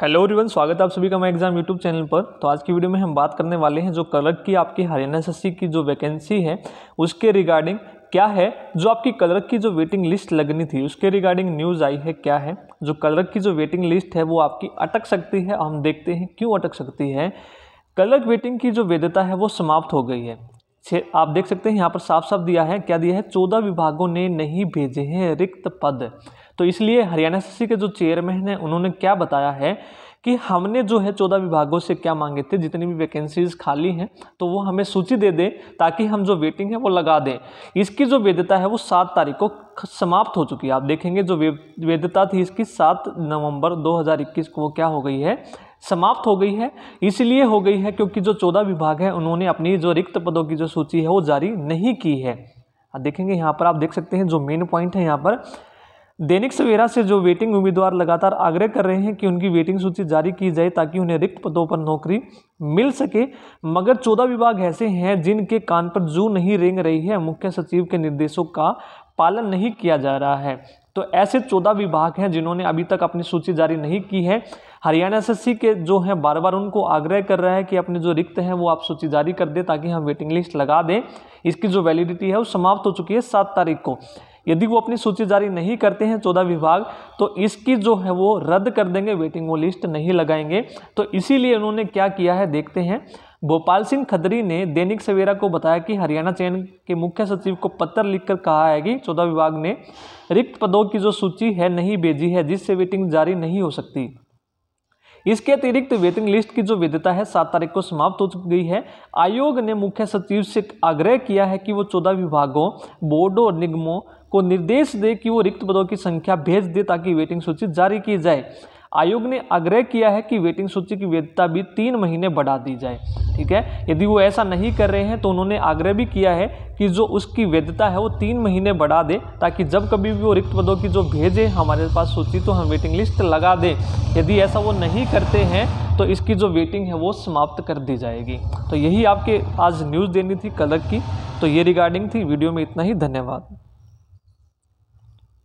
hello रिवन स्वागत है आप सभी का मैं एग्जाम यूट्यूब चैनल पर तो आज की वीडियो में हम बात करने वाले हैं जो कलर की आपकी हरियाणा एस की जो वैकेंसी है उसके रिगार्डिंग क्या है जो आपकी कलर की जो वेटिंग लिस्ट लगनी थी उसके रिगार्डिंग न्यूज़ आई है क्या है जो कलर की जो वेटिंग लिस्ट है वो आपकी अटक सकती है हम देखते हैं क्यों अटक सकती है कलर वेटिंग की जो वैधता है वो समाप्त हो गई है आप देख सकते हैं यहाँ पर साफ साफ दिया है क्या दिया है चौदह विभागों ने नहीं भेजे हैं रिक्त पद तो इसलिए हरियाणा सी के जो चेयरमैन हैं उन्होंने क्या बताया है कि हमने जो है चौदह विभागों से क्या मांगे थे जितनी भी वैकेंसीज खाली हैं तो वो हमें सूची दे दें ताकि हम जो वेटिंग है वो लगा दें इसकी जो वैधता है वो सात तारीख को समाप्त हो चुकी है आप देखेंगे जो वैधता थी इसकी सात नवंबर 2021 को वो क्या हो गई है समाप्त हो गई है इसलिए हो गई है क्योंकि जो चौदह विभाग हैं उन्होंने अपनी जो रिक्त पदों की जो सूची है वो जारी नहीं की है देखेंगे यहाँ पर आप देख सकते हैं जो मेन पॉइंट है यहाँ पर दैनिक सवेरा से जो वेटिंग उम्मीदवार लगातार आग्रह कर रहे हैं कि उनकी वेटिंग सूची जारी की जाए ताकि उन्हें रिक्त पदों पर नौकरी मिल सके मगर चौदह विभाग ऐसे हैं जिनके कान पर जू नहीं रेंग रही है मुख्य सचिव के निर्देशों का पालन नहीं किया जा रहा है तो ऐसे चौदह विभाग हैं जिन्होंने अभी तक अपनी सूची जारी नहीं की है हरियाणा एस के जो हैं बार बार उनको आग्रह कर रहा है कि अपने जो रिक्त हैं वो आप सूची जारी कर दें ताकि हम वेटिंग लिस्ट लगा दें इसकी जो वैलिडिटी है वो समाप्त हो चुकी है सात तारीख को यदि वो अपनी सूची जारी नहीं करते हैं चौदह विभाग तो इसकी जो है वो रद्द कर देंगे वेटिंग वो लिस्ट नहीं लगाएंगे तो इसीलिए उन्होंने क्या किया है देखते हैं भोपाल सिंह खदरी ने दैनिक सवेरा को बताया कि हरियाणा चयन के मुख्य सचिव को पत्र लिखकर कहा है कि चौदह विभाग ने रिक्त पदों की जो सूची है नहीं भेजी है जिससे वेटिंग जारी नहीं हो सकती इसके अतिरिक्त वेटिंग लिस्ट की जो वैधता है सात तारीख को समाप्त हो गई है आयोग ने मुख्य सचिव से आग्रह किया है कि वो चौदह विभागों बोर्डों और निगमों को निर्देश दे कि वो रिक्त पदों की संख्या भेज दे ताकि वेटिंग सूची जारी की जाए आयोग ने आग्रह किया है कि वेटिंग सूची की वैधता भी तीन महीने बढ़ा दी जाए ठीक है यदि वो ऐसा नहीं कर रहे हैं तो उन्होंने आग्रह भी किया है कि जो उसकी वैधता है वो तीन महीने बढ़ा दे ताकि जब कभी भी वो रिक्त पदों की जो भेजे हमारे पास सूची तो हम वेटिंग लिस्ट लगा दें यदि ऐसा वो नहीं करते हैं तो इसकी जो वेटिंग है वो समाप्त कर दी जाएगी तो यही आपके आज न्यूज़ देनी थी कलक की तो ये रिगार्डिंग थी वीडियो में इतना ही धन्यवाद